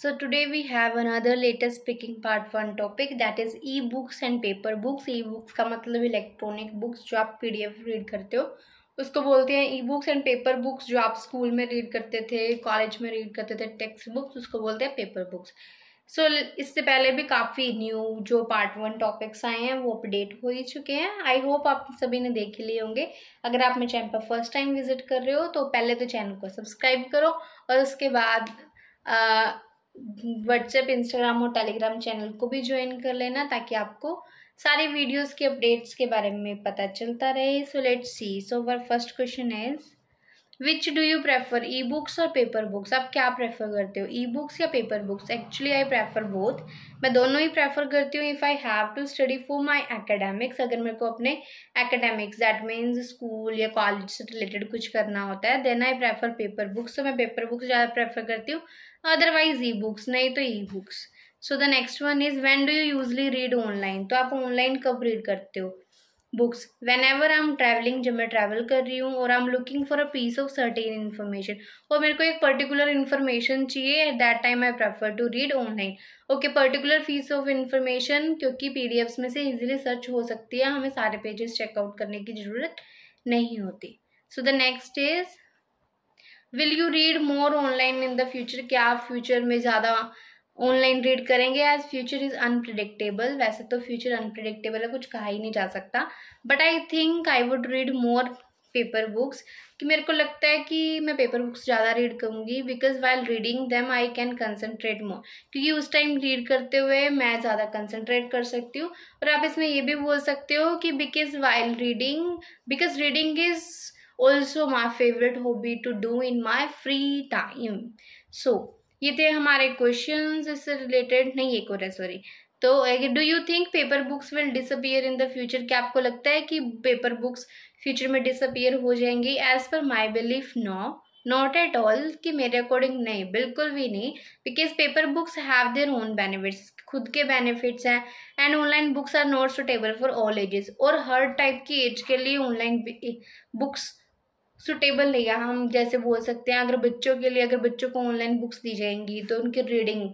So today we have another latest picking part one topic that is e-books and paper books. E-books का मतलब electronic books जो आप F read करते हो उसको बोलते हैं e books and paper books जो आप स्कूल में रीड करते थे कॉलेज में रीड करते थे टेक्स्ट बुक्स उसको बोलते हैं पेपर बुक्स सो so, इससे पहले भी काफ़ी न्यू जो पार्ट वन टॉपिक्स आए हैं वो अपडेट हो ही चुके हैं आई होप आप सभी ने देख लिए होंगे अगर आप मेरे चैनल पर फर्स्ट टाइम विजिट कर रहे हो तो पहले तो चैनल को सब्सक्राइब करो और उसके बाद व्हाट्सएप इंस्टाग्राम और टेलीग्राम चैनल को भी ज्वाइन कर लेना ताकि आपको सारी वीडियोस के अपडेट्स के बारे में पता चलता रहे so let's see so our first question is which do you prefer e books और पेपर बुक्स आप क्या प्रेफर करते हो ई बुक्स या paper books actually I prefer both मैं दोनों ही प्रेफर करती हूँ if I have to study for my academics अगर मेरे को अपने एकेडेमिक्स दैट मीन्स स्कूल या कॉलेज से रिलेटेड कुछ करना होता है then I prefer paper books तो मैं पेपर बुक्स ज़्यादा प्रेफर करती हूँ अदरवाइज ई बुक्स नहीं तो e books so the next one is when do you usually read online तो आप ऑनलाइन कब रीड करते हो books whenever I am travelling जब मैं ट्रैवल कर रही हूँ और I am looking for a piece of certain information और मेरे को एक पर्टिकुलर इन्फॉर्मेशन चाहिए at that time I prefer to read online okay particular piece of information क्योंकि पी में से इजिली सर्च हो सकती है हमें सारे पेजेस चेकआउट करने की ज़रूरत नहीं होती so the next is will you read more online in the future क्या आप फ्यूचर में ज़्यादा ऑनलाइन रीड करेंगे एज फ्यूचर इज़ अनप्रिडिक्टेबल वैसे तो फ्यूचर अनप्रडिक्टेबल है कुछ कहा ही नहीं जा सकता but I think I would read more paper books कि मेरे को लगता है कि मैं पेपर बुक्स ज़्यादा रीड करूँगी because while reading them I can concentrate more क्योंकि उस टाइम रीड करते हुए मैं ज़्यादा कंसनट्रेट कर सकती हूँ और आप इसमें ये भी बोल सकते हो कि because while reading because reading is also my favourite hobby to do in my free time so ये थे हमारे क्वेश्चन इससे रिलेटेड नहीं एक और है सॉरी तो do you think paper books will disappear in the future क्या आपको लगता है कि पेपर बुक्स फ्यूचर में डिसअपियर हो जाएंगी as per my belief no not at all कि मेरे अकॉर्डिंग नहीं बिल्कुल भी नहीं because paper books have their own benefits खुद के बेनिफिट्स हैं and online books are not suitable for all ages और हर टाइप की एज के लिए ऑनलाइन बुक्स सुटेबल नहीं है हम जैसे बोल सकते हैं अगर बच्चों के लिए अगर बच्चों को ऑनलाइन बुक्स दी जाएंगी तो उनकी रीडिंग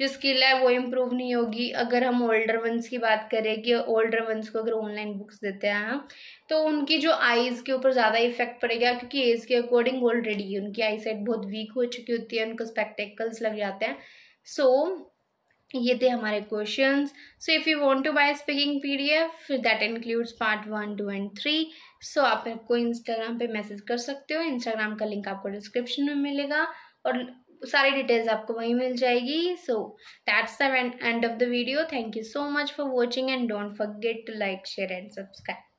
जो स्किल है वो इम्प्रूव नहीं होगी अगर हम ओल्डर वंस की बात करें कि ओल्डर वंस को अगर ऑनलाइन बुक्स देते हैं हम तो उनकी जो आइज़ के ऊपर ज़्यादा इफेक्ट पड़ेगा क्योंकि एज के अकॉर्डिंग ऑलरेडी उनकी आई बहुत वीक हो चुकी होती है उनको स्पेक्टेकल्स लग जाते हैं सो so, ये थे हमारे question so if you want to buy speaking P D F that includes part one two and three so आप आपको इंस्टाग्राम पे मैसेज कर सकते हो इंस्टाग्राम का लिंक आपको डिस्क्रिप्शन में मिलेगा और सारी डिटेल्स आपको वहीं मिल जाएगी so that's the end of the video thank you so much for watching and don't forget to like share and subscribe